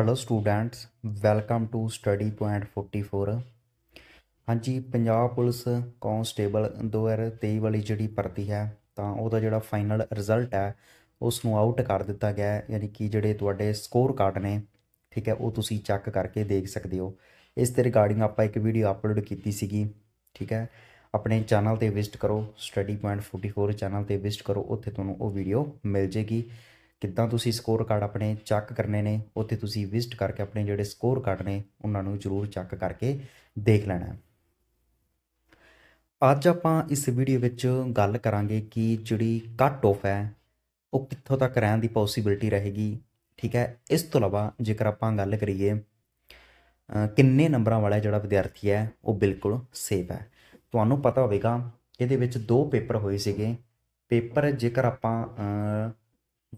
hello students welcome to study point 44 ਹਾਂਜੀ Punjab police constable 2023 ਵਾਲੀ ਜਿਹੜੀ ਭਰਤੀ ਹੈ ਤਾਂ ਉਹਦਾ ਜਿਹੜਾ ਫਾਈਨਲ ਰਿਜ਼ਲਟ ਹੈ ਉਸ ਨੂੰ ਆਊਟ ਕਰ ਦਿੱਤਾ ਗਿਆ ਹੈ ਯਾਨੀ ਕਿ ਜਿਹੜੇ ਤੁਹਾਡੇ ਸਕੋਰ ਕਾਰਡ ਨੇ ਠੀਕ ਹੈ ਉਹ ਤੁਸੀਂ ਚੈੱਕ ਕਰਕੇ ਦੇਖ ਸਕਦੇ ਹੋ ਇਸ ਤੇ ਰਿਗਾਰਡਿੰਗ ਆਪਾਂ ਇੱਕ ਵੀਡੀਓ ਅਪਲੋਡ ਕੀਤੀ ਸੀਗੀ ਠੀਕ ਹੈ ਆਪਣੇ ਚੈਨਲ ਤੇ ਵਿਜ਼ਿਟ ਕਰੋ ਸਟੱਡੀ ਪੁਆਇੰਟ 44 ਚੈਨਲ ਤੇ ਵਿਜ਼ਿਟ ਕਰੋ ਉੱਥੇ ਤੁਹਾਨੂੰ ਉਹ ਵੀਡੀਓ ਮਿਲ ਜੇਗੀ ਕਿੱਦਾਂ ਤੁਸੀਂ ਸਕੋਰ ਕਾਰਡ ਆਪਣੇ ਚੈੱਕ ਕਰਨੇ ਨੇ ਉੱਥੇ ਤੁਸੀਂ ਵਿਜ਼ਿਟ ਕਰਕੇ ਆਪਣੇ ਜਿਹੜੇ ਸਕੋਰ ਕਾਰਡ ਨੇ ਉਹਨਾਂ ਨੂੰ ਜ਼ਰੂਰ ਚੈੱਕ ਕਰਕੇ ਦੇਖ ਲੈਣਾ ਅੱਜ ਆਪਾਂ ਇਸ ਵੀਡੀਓ ਵਿੱਚ ਗੱਲ ਕਰਾਂਗੇ ਕਿ ਜਿਹੜੀ ਕੱਟ ਆਫ ਹੈ ਉਹ ਕਿੱਥੋਂ ਤੱਕ ਰਹਿਣ ਦੀ ਪੋਸਿਬਿਲਟੀ ਰਹੇਗੀ ਠੀਕ ਹੈ ਇਸ ਤੋਂ ਇਲਾਵਾ ਜੇਕਰ ਆਪਾਂ ਗੱਲ ਕਰੀਏ ਕਿੰਨੇ ਨੰਬਰਾਂ ਵਾਲਾ ਜਿਹੜਾ ਵਿਦਿਆਰਥੀ ਹੈ ਉਹ ਬਿਲਕੁਲ ਸੇਫ ਹੈ ਤੁਹਾਨੂੰ ਪਤਾ ਹੋਵੇਗਾ ਇਹਦੇ ਵਿੱਚ ਦੋ ਪੇਪਰ ਹੋਏ ਸੀਗੇ ਪੇਪਰ ਜੇਕਰ ਆਪਾਂ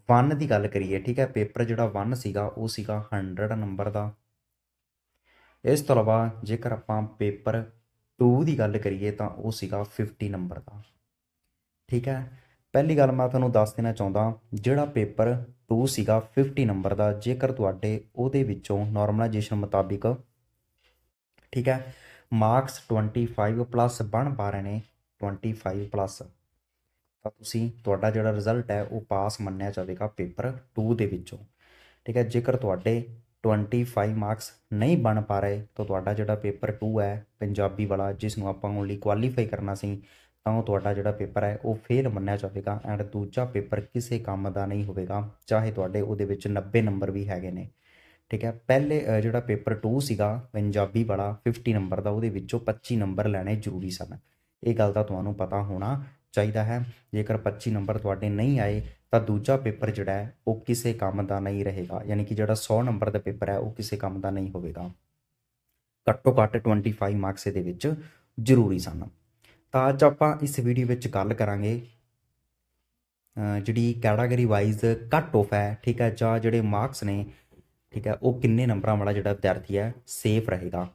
1 ਦੀ ਗੱਲ ਕਰੀਏ ਠੀਕ ਹੈ ਪੇਪਰ ਜਿਹੜਾ 1 ਸੀਗਾ ਉਹ ਸੀਗਾ 100 ਨੰਬਰ ਦਾ ਇਸ ਤੋਂ ਇਲਾਵਾ ਜੇਕਰ ਆਪਾਂ ਪੇਪਰ 2 ਦੀ ਗੱਲ ਕਰੀਏ ਤਾਂ ਉਹ ਸੀਗਾ 50 ਨੰਬਰ ਦਾ ਠੀਕ ਹੈ ਪਹਿਲੀ ਗੱਲ ਮੈਂ ਤੁਹਾਨੂੰ ਦੱਸ ਦੇਣਾ ਚਾਹੁੰਦਾ ਜਿਹੜਾ ਪੇਪਰ 2 ਸੀਗਾ 50 ਨੰਬਰ ਦਾ ਜੇਕਰ ਤੁਹਾਡੇ ਉਹਦੇ ਵਿੱਚੋਂ ਨਾਰਮਲਾਈਜੇਸ਼ਨ ਮੁਤਾਬਿਕ ਠੀਕ ਹੈ ਮਾਰਕਸ 25 ਪਲੱਸ ਬਣ ਪਾ ਰਹੇ ਨੇ 25 ਪਲੱਸ ਤਾਂ ਤੁਸੀਂ ਤੁਹਾਡਾ ਜਿਹੜਾ ਰਿਜ਼ਲਟ ਹੈ ਉਹ ਪਾਸ ਮੰਨਿਆ ਜਾਵੇਗਾ ਪੇਪਰ 2 ਦੇ ਵਿੱਚੋਂ ਠੀਕ ਹੈ ਜੇਕਰ ਤੁਹਾਡੇ 25 ਮਾਰਕਸ ਨਹੀਂ ਬਣ ਪਾ ਰਹੇ ਤਾਂ ਤੁਹਾਡਾ ਜਿਹੜਾ ਪੇਪਰ 2 ਹੈ ਪੰਜਾਬੀ ਵਾਲਾ ਜਿਸ ਨੂੰ ਆਪਾਂ ਓਨਲੀ ਕੁਆਲੀਫਾਈ ਕਰਨਾ ਸੀ ਤਾਂ ਉਹ ਤੁਹਾਡਾ ਜਿਹੜਾ ਪੇਪਰ ਹੈ ਉਹ ਫੇਲ ਮੰਨਿਆ ਜਾਵੇਗਾ ਐਂਡ ਦੂਜਾ ਪੇਪਰ ਕਿਸੇ ਕੰਮ ਦਾ ਨਹੀਂ ਹੋਵੇਗਾ ਚਾਹੇ ਤੁਹਾਡੇ ਉਹਦੇ ਵਿੱਚ 90 ਨੰਬਰ ਵੀ ਹੈਗੇ ਨੇ ਠੀਕ ਹੈ ਪਹਿਲੇ ਜਿਹੜਾ ਪੇਪਰ 2 ਸੀਗਾ ਪੰਜਾਬੀ ਵਾਲਾ 50 ਨੰਬਰ ਦਾ ਉਹਦੇ ਵਿੱਚੋਂ 25 ਨੰਬਰ ਲੈਣੇ ਜ਼ਰੂਰੀ ਸਨ ਇਹ ਗੱਲ ਦਾ ਤੁਹਾਨੂੰ ਪਤਾ ਹੋਣਾ ਚਾਹੀਦਾ ਹੈ ਜੇਕਰ 25 ਨੰਬਰ ਤੁਹਾਡੇ ਨਹੀਂ ਆਏ ਤਾਂ ਦੂਜਾ ਪੇਪਰ ਜਿਹੜਾ ਹੈ ਉਹ ਕਿਸੇ ਕੰਮ ਦਾ ਨਹੀਂ ਰਹੇਗਾ ਯਾਨੀ ਕਿ ਜਿਹੜਾ 100 ਨੰਬਰ ਦਾ ਪੇਪਰ ਹੈ ਉਹ ਕਿਸੇ ਕੰਮ ਦਾ ਨਹੀਂ ਹੋਵੇਗਾ ਘੱਟੋ ਘੱਟ 25 ਮਾਰਕਸ ਦੇ ਵਿੱਚ ਜ਼ਰੂਰੀ ਸਨ ਤਾਂ ਅੱਜ ਆਪਾਂ ਇਸ ਵੀਡੀਓ ਵਿੱਚ ਗੱਲ ਕਰਾਂਗੇ ਜਿਹੜੀ ਕੈਟਾਗਰੀ ਵਾਈਜ਼ ਕੱਟ ਆਫ ਹੈ ਠੀਕ ਹੈ ਜਾਂ ਜਿਹੜੇ ਮਾਰਕਸ ਨੇ ਠੀਕ ਹੈ ਉਹ ਕਿੰਨੇ ਨੰਬਰਾਂ ਵਾਲਾ ਜਿਹੜਾ ਵਿਦਿਆਰਥੀ ਹੈ ਸੇਫ ਰਹੇਗਾ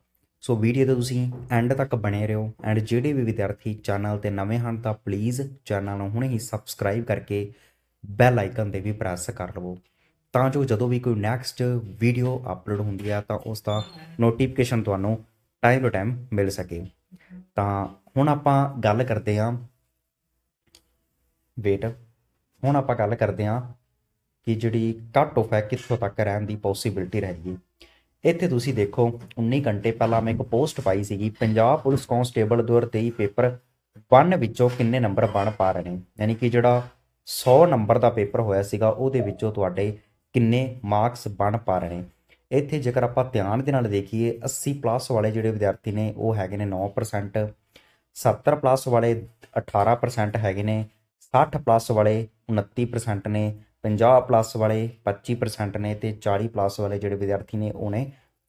ਸੋ ਵੀਡੀਓ ਤੇ ਤੁਸੀਂ ਐਂਡ ਤੱਕ ਬਣੇ ਰਹੋ ਐਂਡ ਜਿਹੜੇ ਵੀ ਵਿਦਿਆਰਥੀ ਚੈਨਲ ਤੇ ਨਵੇਂ ਹਨ ਤਾਂ ਪਲੀਜ਼ ਚੈਨਲ ਨੂੰ ਹੁਣੇ ਹੀ ਸਬਸਕ੍ਰਾਈਬ ਕਰਕੇ ਬੈਲ ਆਈਕਨ ਤੇ ਵੀ ਪ੍ਰੈਸ ਕਰ ਲਵੋ ਤਾਂ ਜੋ ਜਦੋਂ ਵੀ ਕੋਈ ਨੈਕਸਟ ਵੀਡੀਓ ਅਪਲੋਡ ਹੁੰਦੀ ਆ ਤਾਂ ਉਸ ਦਾ ਨੋਟੀਫਿਕੇਸ਼ਨ ਤੁਹਾਨੂੰ ਟਾਈਮ ਟੂ ਟਾਈਮ ਮਿਲ ਸਕੇ ਤਾਂ ਹੁਣ ਆਪਾਂ ਗੱਲ ਕਰਦੇ ਹਾਂ ਵੇਟ ਹੁਣ ਆਪਾਂ ਗੱਲ ਕਰਦੇ ਹਾਂ ਕਿ ਜਿਹੜੀ ਕੱਟ ਆਫ ਹੈ ਕਿੱਥੋਂ ਤੱਕ ਰਹਿਣ ਦੀ ਪੋਸਿਬਿਲਟੀ ਰਹੇਗੀ ਇੱਥੇ ਤੁਸੀਂ ਦੇਖੋ 19 ਘੰਟੇ ਪਹਿਲਾਂ ਮੈਂ ਇੱਕ ਪੋਸਟ ਪਾਈ ਸੀਗੀ ਪੰਜਾਬ ਪੁਲਿਸ ਕਾਂਸਟੇਬਲ 2023 ਪੇਪਰ 1 ਵਿੱਚੋਂ ਕਿੰਨੇ ਨੰਬਰ ਬਣ ਪਾ ਰਹੇ ਨੇ ਯਾਨੀ ਕਿ ਜਿਹੜਾ 100 ਨੰਬਰ ਦਾ ਪੇਪਰ ਹੋਇਆ ਸੀਗਾ ਉਹਦੇ ਵਿੱਚੋਂ ਤੁਹਾਡੇ ਕਿੰਨੇ ਮਾਰਕਸ ਬਣ ਪਾ ਰਹੇ ਨੇ ਇੱਥੇ ਜੇਕਰ ਆਪਾਂ ਧਿਆਨ ਦੇ ਨਾਲ ਦੇਖੀਏ 80 ਪਲੱਸ ਵਾਲੇ ਜਿਹੜੇ ਵਿਦਿਆਰਥੀ ਨੇ ਉਹ ਹੈਗੇ ਨੇ 9% 70 ਪਲੱਸ ਵਾਲੇ 18% ਹੈਗੇ ਨੇ 60 ਪਲੱਸ ਵਾਲੇ 29% ਨੇ 50 ਪਲੱਸ ਵਾਲੇ 25% ਨੇ ਤੇ 40 ਪਲੱਸ ਵਾਲੇ ਜਿਹੜੇ ਵਿਦਿਆਰਥੀ ਨੇ ਉਹਨੇ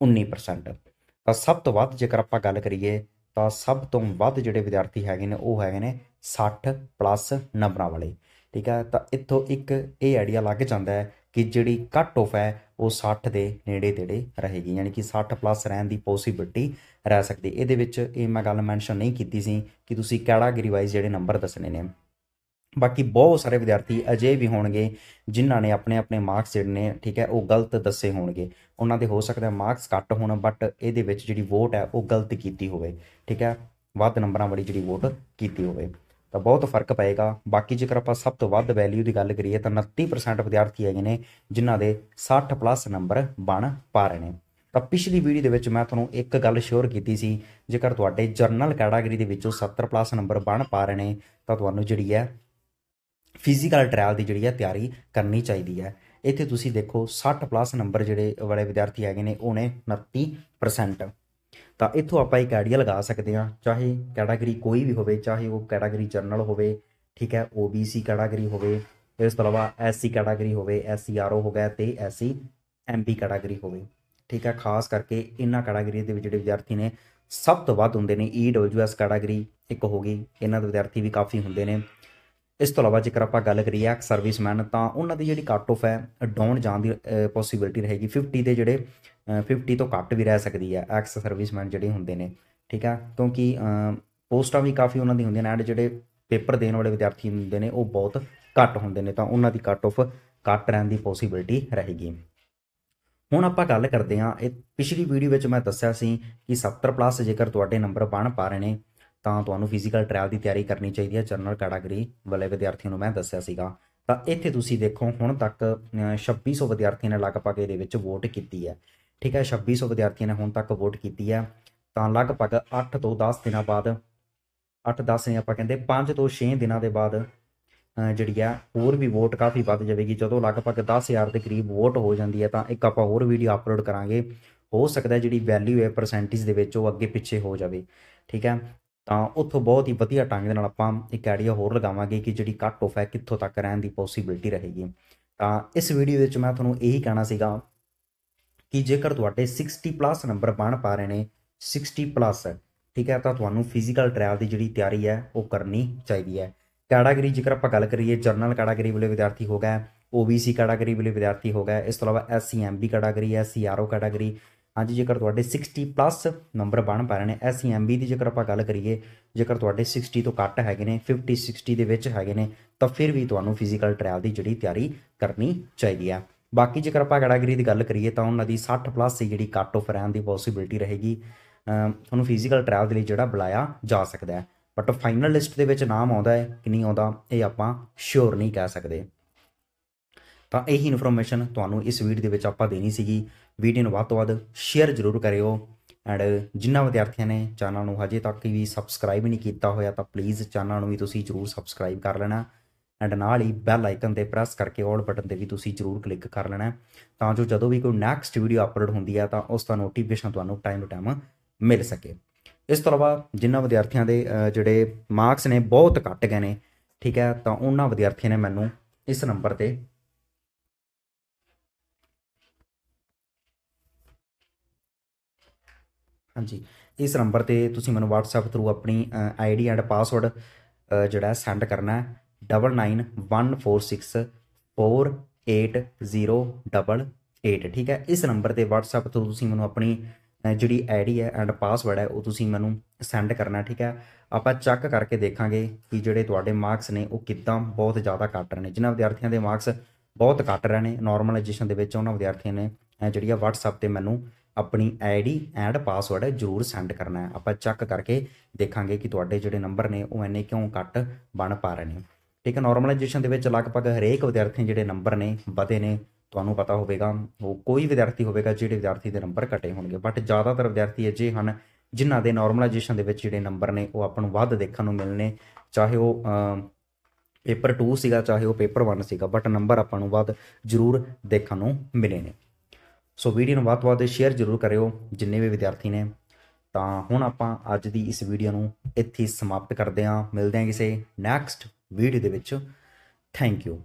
19% ਤਾਂ ਸਭ ਤੋਂ ਵੱਧ ਜੇਕਰ ਆਪਾਂ ਗੱਲ ਕਰੀਏ ਤਾਂ ਸਭ ਤੋਂ ਵੱਧ ਜਿਹੜੇ ਵਿਦਿਆਰਥੀ ਹੈਗੇ ਨੇ ਉਹ ਹੈਗੇ ਨੇ 60 ਪਲੱਸ ਨੰਬਰਾਂ ਵਾਲੇ ਠੀਕ ਹੈ ਤਾਂ ਇੱਥੋਂ ਇੱਕ ਇਹ ਆਈਡੀਆ ਲੱਗ ਜਾਂਦਾ ਹੈ ਕਿ ਜਿਹੜੀ ਕੱਟ ਆਫ ਹੈ ਉਹ 60 ਦੇ ਨੇੜੇ ਤੇੜੇ ਰਹੇਗੀ ਯਾਨੀ ਕਿ 60 ਪਲੱਸ ਰਹਿਣ ਦੀ ਪੋਸਿਬਿਲਟੀ ਰਹਿ ਸਕਦੀ ਇਹਦੇ ਵਿੱਚ ਇਹ ਮੈਂ ਗੱਲ ਮੈਂਸ਼ਨ ਨਹੀਂ ਕੀਤੀ ਸੀ ਕਿ ਤੁਸੀਂ ਕੈਟਾਗਰੀ ਵਾਈਜ਼ ਜਿਹੜੇ ਨੰਬਰ ਦੱਸਣੇ ਨੇ ਬਾਕੀ ਬਹੁਤ ਸਾਰੇ ਵਿਦਿਆਰਥੀ ਅਜੇ ਵੀ ਹੋਣਗੇ ਜਿਨ੍ਹਾਂ ਨੇ ਆਪਣੇ ਆਪਣੇ ਮਾਰਕਸ ਜਿਹੜੇ ਨੇ ਠੀਕ ਹੈ ਉਹ ਗਲਤ ਦੱਸੇ ਹੋਣਗੇ ਉਹਨਾਂ ਦੇ ਹੋ ਸਕਦਾ ਮਾਰਕਸ ਘੱਟ ਹੋਣ ਬਟ ਇਹਦੇ ਵਿੱਚ ਜਿਹੜੀ ਵੋਟ ਹੈ ਉਹ ਗਲਤ ਕੀਤੀ ਹੋਵੇ ਠੀਕ ਹੈ ਵੱਧ ਨੰਬਰਾਂ ਵਾਲੀ ਜਿਹੜੀ ਵੋਟ ਕੀਤੀ ਹੋਵੇ ਤਾਂ ਬਹੁਤ ਫਰਕ ਪਏਗਾ ਬਾਕੀ ਜੇਕਰ ਆਪਾਂ ਸਭ ਤੋਂ ਵੱਧ ਵੈਲਿਊ ਦੀ ਗੱਲ ਕਰੀਏ ਤਾਂ 29% ਵਿਦਿਆਰਥੀ ਹੈਗੇ ਨੇ ਜਿਨ੍ਹਾਂ ਦੇ 60 ਪਲੱਸ ਨੰਬਰ ਬਣ ਪਾ ਰਹੇ ਨੇ ਤਾਂ ਪਿਛਲੀ ਵੀਡੀਓ ਦੇ ਵਿੱਚ ਮੈਂ ਤੁਹਾਨੂੰ ਇੱਕ ਗੱਲ ਸ਼ੋਰ ਕੀਤੀ ਸੀ ਜੇਕਰ ਤੁਹਾਡੇ ਜਰਨਲ ਕੈਟਾਗਰੀ ਦੇ ਵਿੱਚੋਂ 70 ਪਲੱਸ ਨੰਬਰ ਬਣ ਪਾ ਰਹੇ ਨੇ ਤਾਂ ਤੁਹਾਨੂੰ ਜਿਹੜੀ ਹੈ ਫਿਜ਼ੀਕਲ ਟ੍ਰਾਇਲ ਦੀ ਜਿਹੜੀ ਹੈ ਤਿਆਰੀ ਕਰਨੀ ਚਾਹੀਦੀ ਹੈ ਇੱਥੇ ਤੁਸੀਂ ਦੇਖੋ 60 ਪਲੱਸ ਨੰਬਰ ਜਿਹੜੇ ਵਾਲੇ ਵਿਦਿਆਰਥੀ ਹੈਗੇ ਨੇ ਉਹਨੇ 29% ਤਾਂ ਇੱਥੋਂ ਆਪਾਂ ਇੱਕ ਆਈਡੀਆ ਲਗਾ ਸਕਦੇ ਹਾਂ ਚਾਹੇ ਕੈਟਾਗਰੀ ਕੋਈ ਵੀ ਹੋਵੇ ਚਾਹੇ ਉਹ ਕੈਟਾਗਰੀ ਜਨਰਲ ਹੋਵੇ ਠੀਕ ਹੈ OBC ਕੈਟਾਗਰੀ ਹੋਵੇ ਇਸ ਤੋਂ ਇਲਾਵਾ SC ਕੈਟਾਗਰੀ ਹੋਵੇ SCRO ਹੋ ਗਿਆ ਤੇ SC MP ਕੈਟਾਗਰੀ ਹੋਵੇ ਠੀਕ ਹੈ ਖਾਸ ਕਰਕੇ ਇਹਨਾਂ ਕੈਟਾਗਰੀ ਦੇ ਵਿੱਚ ਜਿਹੜੇ ਵਿਦਿਆਰਥੀ ਨੇ ਸਭ ਤੋਂ ਵੱਧ ਹੁੰਦੇ ਨੇ EWS ਕੈਟਾਗਰੀ ਇੱਕ ਹੋ ਗਈ ਇਹਨਾਂ ਦੇ ਵਿਦਿਆਰਥੀ ਵੀ ਕਾਫੀ ਹੁੰਦੇ ਨੇ ਇਸ ਤੋਂ ਇਲਾਵਾ ਜੇਕਰ ਆਪਾਂ ਗੱਲ ਕਰੀਏ ਐਕ ਸਰਵਿਸਮੈਨ ਤਾਂ ਉਹਨਾਂ ਦੀ ਜਿਹੜੀ ਕੱਟ ਆਫ ਹੈ ਡਾਊਨ ਜਾਣ ਦੀ ਪੋਸਿਬਿਲਟੀ ਰਹੇਗੀ 50 ਦੇ ਜਿਹੜੇ 50 ਤੋਂ ਕੱਟ ਵੀ ਰਹਿ ਸਕਦੀ ਹੈ ਐਕਸ ਸਰਵਿਸਮੈਨ ਜਿਹੜੇ ਹੁੰਦੇ ਨੇ ਠੀਕ ਆ ਕਿਉਂਕਿ ਪੋਸਟਾਂ ਵੀ ਕਾਫੀ ਉਹਨਾਂ ਦੀ ਹੁੰਦੀਆਂ ਨੇ ਐਂਡ ਜਿਹੜੇ ਪੇਪਰ ਦੇਣ ਵਾਲੇ ਵਿਦਿਆਰਥੀ ਹੁੰਦੇ ਨੇ ਉਹ ਬਹੁਤ ਘੱਟ ਹੁੰਦੇ ਨੇ ਤਾਂ ਉਹਨਾਂ ਦੀ ਕੱਟ ਆਫ ਘੱਟ ਰਹਿਣ ਦੀ ਪੋਸਿਬਿਲਟੀ ਰਹੇਗੀ ਹੁਣ ਆਪਾਂ ਗੱਲ ਕਰਦੇ ਹਾਂ ਇਹ ਪਿਛਲੀ ਵੀਡੀਓ ਵਿੱਚ ਮੈਂ ਦੱਸਿਆ ਸੀ ਕਿ 70 ਪਲੱਸ ਜੇਕਰ ਤੁਹਾਡੇ ਨੰਬਰ ਬਣ ਪਾ ਰਹੇ ਨੇ ਤਾਂ ਤੁਹਾਨੂੰ ਫਿਜ਼ੀਕਲ ਟ੍ਰਾਇਲ ਦੀ ਤਿਆਰੀ ਕਰਨੀ ਚਾਹੀਦੀ ਹੈ ਜਨਰਲ ਕੈਟਾਗਰੀ ਵਾਲੇ ਵਿਦਿਆਰਥੀਆਂ ਨੂੰ ਮੈਂ ਦੱਸਿਆ ਸੀਗਾ ਤਾਂ ਇੱਥੇ ਤੁਸੀਂ ਦੇਖੋ ਹੁਣ ਤੱਕ 2600 ਵਿਦਿਆਰਥੀਆਂ ਨੇ ਲਗਭਗ ਇਹਦੇ ਵਿੱਚ ਵੋਟ ਕੀਤੀ ਹੈ ਠੀਕ ਹੈ 2600 ਵਿਦਿਆਰਥੀਆਂ ਨੇ ਹੁਣ ਤੱਕ ਵੋਟ ਕੀਤੀ ਹੈ ਤਾਂ ਲਗਭਗ 8 ਤੋਂ 10 ਦਿਨਾਂ ਬਾਅਦ 8-10 ਦਿਨ ਆਪਾਂ ਕਹਿੰਦੇ 5 ਤੋਂ 6 ਦਿਨਾਂ ਦੇ ਬਾਅਦ ਜਿਹੜੀ ਆ ਹੋਰ ਵੀ ਵੋਟ ਕਾਫੀ ਵੱਧ ਜਾਵੇਗੀ ਜਦੋਂ ਲਗਭਗ 10000 ਦੇ ਕਰੀਬ ਵੋਟ ਹੋ ਜਾਂਦੀ ਹੈ ਤਾਂ ਇੱਕ ਆਪਾਂ ਹੋਰ ਵੀਡੀਓ ਅਪਲੋਡ ਕਰਾਂਗੇ ਹੋ ਸਕਦਾ ਜਿਹੜੀ ਵੈਲਿਊ ਹੈ ਪਰਸੈਂਟੇਜ ਦੇ ਵਿੱਚ ਉਹ ਅੱਗੇ ਪਿੱਛੇ ਹੋ ਜਾਵੇ ਠੀਕ ਹੈ ਤਾਂ ਉੱਥੋਂ ਬਹੁਤ ਹੀ ਵਧੀਆ ਟਾਂਗ ਦੇ ਨਾਲ ਆਪਾਂ ਇੱਕ ਆਈਡੀਆ ਹੋਰ ਲਗਾਵਾਂਗੇ ਕਿ ਜਿਹੜੀ ਕੱਟ ਆਫ ਹੈ ਕਿੱਥੋਂ ਤੱਕ ਰਹਿਣ ਦੀ ਪੋਸਿਬਿਲਟੀ ਰਹੇਗੀ ਤਾਂ ਇਸ ਵੀਡੀਓ ਵਿੱਚ ਮੈਂ ਤੁਹਾਨੂੰ ਇਹੀ ਕਹਿਣਾ ਸੀਗਾ ਕਿ ਜੇਕਰ ਤੁਹਾਡੇ 60 ਪਲੱਸ ਨੰਬਰ ਬਣ ਪਾ ਰਹੇ ਨੇ 60 ਪਲੱਸ ਠੀਕ ਹੈ ਤਾਂ ਤੁਹਾਨੂੰ ਫਿਜ਼ੀਕਲ ਟ੍ਰਾਇਲ ਦੀ ਜਿਹੜੀ ਤਿਆਰੀ ਹੈ ਉਹ ਕਰਨੀ ਚਾਹੀਦੀ ਹੈ ਕੈਟਾਗਰੀ ਜੇਕਰ ਆਪਾਂ ਗੱਲ ਕਰੀਏ ਜਨਰਲ ਕੈਟਾਗਰੀ ਵਾਲੇ ਵਿਦਿਆਰਥੀ ਹੋ ਗਏ OBC ਕੈਟਾਗਰੀ ਵਾਲੇ ਵਿਦਿਆਰਥੀ ਹੋ ਗਏ ਇਸ ਤੋਂ ਇਲਾਵਾ SCMB ਕੈਟਾਗਰੀ ਹੈ CRO ਕੈਟਾਗਰੀ ਹਾਂਜੀ ਜੇਕਰ ਤੁਹਾਡੇ 60 ਪਲੱਸ ਨੰਬਰ ਬਣ ਪਾ ਰਹੇ ਨੇ ਐਸਐਮਬੀ ਦੀ ਜੇਕਰ ਆਪਾਂ ਗੱਲ ਕਰੀਏ ਜੇਕਰ ਤੁਹਾਡੇ 60 ਤੋਂ ਘੱਟ ਹੈਗੇ ਨੇ 50 60 ਦੇ ਵਿੱਚ ਹੈਗੇ ਨੇ ਤਾਂ ਫਿਰ ਵੀ ਤੁਹਾਨੂੰ ਫਿਜ਼ੀਕਲ ਟ੍ਰਾਇਲ ਦੀ ਜਿਹੜੀ ਤਿਆਰੀ ਕਰਨੀ ਚਾਹੀਦੀ ਆ ਬਾਕੀ ਜੇਕਰ ਆਪਾਂ ਕੈਟਾਗਰੀ ਦੀ ਗੱਲ ਕਰੀਏ ਤਾਂ ਉਹਨਾਂ ਦੀ 60 ਪਲੱਸ ਜਿਹੜੀ ਕੱਟ ਆਫ ਰਹਿਣ ਦੀ ਪੋਸਿਬਿਲਟੀ ਰਹੇਗੀ ਤੁਹਾਨੂੰ ਫਿਜ਼ੀਕਲ ਟ੍ਰਾਇਲ ਦੇ ਲਈ ਜਿਹੜਾ ਬੁਲਾਇਆ ਜਾ ਸਕਦਾ ਹੈ ਬਟ ਫਾਈਨਲ ਲਿਸਟ ਦੇ ਵਿੱਚ ਨਾਮ ਆਉਂਦਾ ਹੈ ਕਿ ਨਹੀਂ ਆਉਂਦਾ ਇਹ ਆਪਾਂ ਸ਼ੋਰ ਨਹੀਂ ਕਹਿ ਸਕਦੇ ਤਾਂ ਇਹੀ ਇਨਫੋਰਮੇਸ਼ਨ ਤੁਹਾਨੂੰ ਇਸ ਵੀਡੀਓ ਦੇ ਵਿੱਚ ਆਪਾਂ ਦੇਣੀ ਸੀਗੀ ਵੀਡੀਓ ਨੂੰ ਵੱਧ ਤੋਂ ਵੱਧ ਸ਼ੇਅਰ ਜ਼ਰੂਰ ਕਰਿਓ ਐਂਡ ਜਿੰਨਾ ਵਿਦਿਆਰਥੀਆਂ ਨੇ ਚੈਨਲ ਨੂੰ ਹਜੇ ਤੱਕ ਵੀ ਸਬਸਕ੍ਰਾਈਬ ਨਹੀਂ ਕੀਤਾ ਹੋਇਆ ਤਾਂ ਪਲੀਜ਼ ਚੈਨਲ ਨੂੰ ਵੀ ਤੁਸੀਂ ਜ਼ਰੂਰ ਸਬਸਕ੍ਰਾਈਬ ਕਰ ਲੈਣਾ ਐਂਡ ਨਾਲ ਹੀ ਬੈਲ ਆਈਕਨ ਤੇ ਪ੍ਰੈਸ ਕਰਕੇ ਆਲ ਬਟਨ ਤੇ ਵੀ ਤੁਸੀਂ ਜ਼ਰੂਰ ਕਲਿੱਕ ਕਰ ਲੈਣਾ ਤਾਂ ਜੋ ਜਦੋਂ ਵੀ ਕੋਈ ਨੈਕਸਟ ਵੀਡੀਓ ਅਪਲੋਡ ਹੁੰਦੀ ਆ ਤਾਂ ਉਸ ਦਾ ਨੋਟੀਫਿਕੇਸ਼ਨ ਤੁਹਾਨੂੰ ਟਾਈਮ ਟੂ ਟਾਈਮ ਮਿਲ ਸਕੇ ਇਸ ਤੋਂ ਇਲਾਵਾ ਜਿੰਨਾ ਵਿਦਿਆਰਥੀਆਂ ਦੇ ਜਿਹੜੇ ਮਾਰਕਸ ਨੇ ਬਹੁਤ ਘੱਟ ਗਏ ਨੇ ਠੀਕ ਹੈ ਤਾਂ ਉਹਨਾਂ ਵਿਦਿਆਰਥੀਆਂ ਨੇ ਮੈਨੂੰ ਇਸ ਨੰਬਰ ਤੇ ਹਾਂਜੀ ਇਸ ਨੰਬਰ ਤੇ ਤੁਸੀਂ ਮੈਨੂੰ WhatsApp ਥਰੂ ਆਪਣੀ ਆਈਡੀ ਐਂਡ ਪਾਸਵਰਡ ਜਿਹੜਾ ਸੈਂਡ ਕਰਨਾ ਹੈ 9914648088 ਠੀਕ ਹੈ ਇਸ ਨੰਬਰ ਤੇ WhatsApp ਤੋਂ ਤੁਸੀਂ ਮੈਨੂੰ ਆਪਣੀ ਜਿਹੜੀ ਆਈਡੀ ਹੈ ਐਂਡ ਪਾਸਵਰਡ ਹੈ ਉਹ ਤੁਸੀਂ ਮੈਨੂੰ ਸੈਂਡ ਕਰਨਾ ਠੀਕ ਹੈ ਆਪਾਂ ਚੈੱਕ ਕਰਕੇ ਦੇਖਾਂਗੇ ਕਿ ਜਿਹੜੇ ਤੁਹਾਡੇ ਮਾਰਕਸ ਨੇ ਉਹ ਕਿੱਦਾਂ ਬਹੁਤ ਜ਼ਿਆਦਾ ਘਟ ਰਹੇ ਨੇ ਜਿਨ੍ਹਾਂ ਵਿਦਿਆਰਥੀਆਂ ਦੇ ਮਾਰਕਸ ਬਹੁਤ ਘਟ ਰਹੇ ਨੇ ਨਾਰਮਲਾਈਜੇਸ਼ਨ ਦੇ ਵਿੱਚ ਉਹਨਾਂ ਵਿਦਿਆਰਥੀਆਂ ਨੇ ਜਿਹੜੀ ਆ WhatsApp ਤੇ ਮੈਨੂੰ ਆਪਣੀ ਆਈਡੀ ਐਂਡ ਪਾਸਵਰਡ ਜ਼ਰੂਰ ਸੈਂਡ ਕਰਨਾ ਹੈ ਆਪਾਂ ਚੈੱਕ ਕਰਕੇ ਦੇਖਾਂਗੇ ਕਿ ਤੁਹਾਡੇ ਜਿਹੜੇ ਨੰਬਰ ਨੇ ਉਹ ਐਨੇ ਕਿਉਂ ਘੱਟ ਬਣ ਪਾ ਰਹੇ ਨੇ ਠੀਕ ਹੈ ਨਾਰਮਲਾਈਜੇਸ਼ਨ ਦੇ ਵਿੱਚ ਲਗਭਗ ਹਰੇਕ ਵਿਦਿਆਰਥੀ ਜਿਹੜੇ ਨੰਬਰ ਨੇ ਵਧੇ ਨੇ ਤੁਹਾਨੂੰ ਪਤਾ ਹੋਵੇਗਾ ਉਹ ਕੋਈ ਵਿਦਿਆਰਥੀ ਹੋਵੇਗਾ ਜਿਹੜੇ ਵਿਦਿਆਰਥੀ ਦੇ ਨੰਬਰ ਘਟੇ ਹੋਣਗੇ ਬਟ ਜ਼ਿਆਦਾਤਰ ਵਿਦਿਆਰਥੀ ਅਜੇ ਹਨ ਜਿਨ੍ਹਾਂ ਦੇ ਨਾਰਮਲਾਈਜੇਸ਼ਨ ਦੇ ਵਿੱਚ ਜਿਹੜੇ ਨੰਬਰ ਨੇ ਉਹ ਆਪਾਂ ਨੂੰ ਵੱਧ ਦੇਖਣ ਨੂੰ ਮਿਲਨੇ ਚਾਹੇ ਉਹ ਪੇਪਰ 2 ਸੀਗਾ ਚਾਹੇ ਉਹ ਪੇਪਰ 1 ਸੀਗਾ ਬਟ ਨੰਬਰ ਆਪਾਂ ਨੂੰ ਵੱਧ ਜ਼ਰੂਰ ਦੇਖਣ ਨੂੰ ਮਿਲੇ ਨੇ ਸੋ ਵੀਡੀਓ ਨੂੰ ਵੱਧ-ਵੱਧ ਸ਼ੇਅਰ ਜ਼ਰੂਰ ਕਰਿਓ ਜਿੰਨੇ ਵੀ ਵਿਦਿਆਰਥੀ ਨੇ ਤਾਂ ਹੁਣ ਆਪਾਂ ਅੱਜ ਦੀ ਇਸ ਵੀਡੀਓ ਨੂੰ ਇੱਥੇ ਸਮਾਪਤ ਕਰਦੇ ਹਾਂ ਮਿਲਦੇ ਹਾਂ ਕਿਸੇ ਨੈਕਸਟ ਵੀਡੀਓ ਦੇ ਵਿੱਚ ਥੈਂਕ ਯੂ